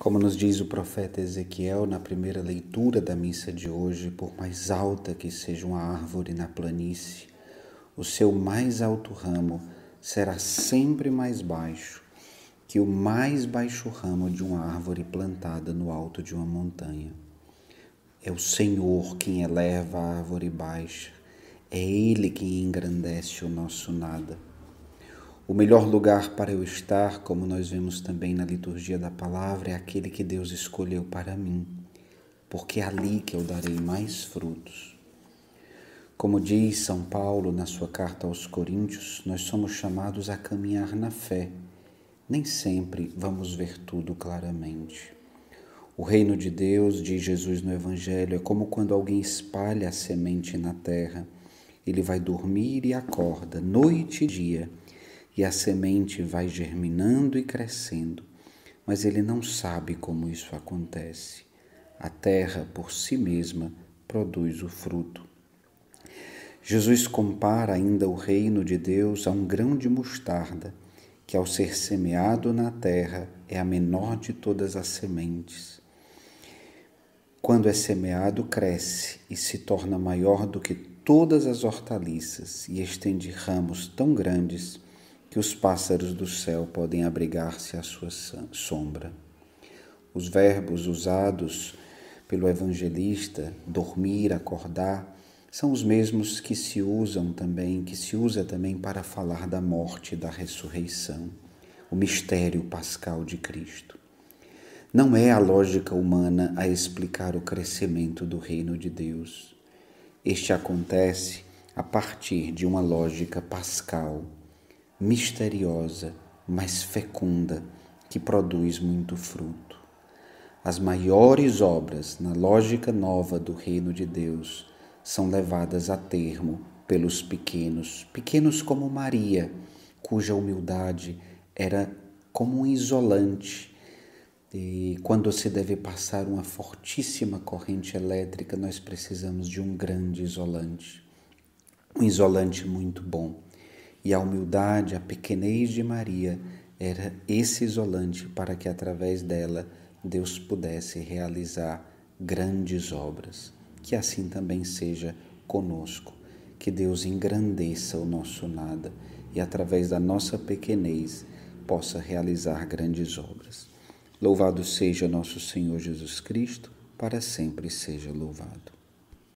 Como nos diz o profeta Ezequiel na primeira leitura da missa de hoje, por mais alta que seja uma árvore na planície, o seu mais alto ramo será sempre mais baixo que o mais baixo ramo de uma árvore plantada no alto de uma montanha. É o Senhor quem eleva a árvore baixa, é Ele quem engrandece o nosso nada. O melhor lugar para eu estar, como nós vemos também na liturgia da palavra, é aquele que Deus escolheu para mim, porque é ali que eu darei mais frutos. Como diz São Paulo na sua carta aos Coríntios, nós somos chamados a caminhar na fé. Nem sempre vamos ver tudo claramente. O reino de Deus, diz Jesus no Evangelho, é como quando alguém espalha a semente na terra. Ele vai dormir e acorda, noite e dia e a semente vai germinando e crescendo, mas ele não sabe como isso acontece. A terra por si mesma produz o fruto. Jesus compara ainda o reino de Deus a um grão de mostarda, que ao ser semeado na terra é a menor de todas as sementes. Quando é semeado, cresce e se torna maior do que todas as hortaliças e estende ramos tão grandes que os pássaros do céu podem abrigar-se à sua sombra. Os verbos usados pelo evangelista, dormir, acordar, são os mesmos que se usam também, que se usa também para falar da morte e da ressurreição, o mistério pascal de Cristo. Não é a lógica humana a explicar o crescimento do reino de Deus. Este acontece a partir de uma lógica pascal misteriosa, mas fecunda, que produz muito fruto. As maiores obras na lógica nova do reino de Deus são levadas a termo pelos pequenos, pequenos como Maria, cuja humildade era como um isolante. E quando se deve passar uma fortíssima corrente elétrica, nós precisamos de um grande isolante, um isolante muito bom e a humildade, a pequenez de Maria era esse isolante para que através dela Deus pudesse realizar grandes obras. Que assim também seja conosco. Que Deus engrandeça o nosso nada e através da nossa pequenez possa realizar grandes obras. Louvado seja nosso Senhor Jesus Cristo, para sempre seja louvado.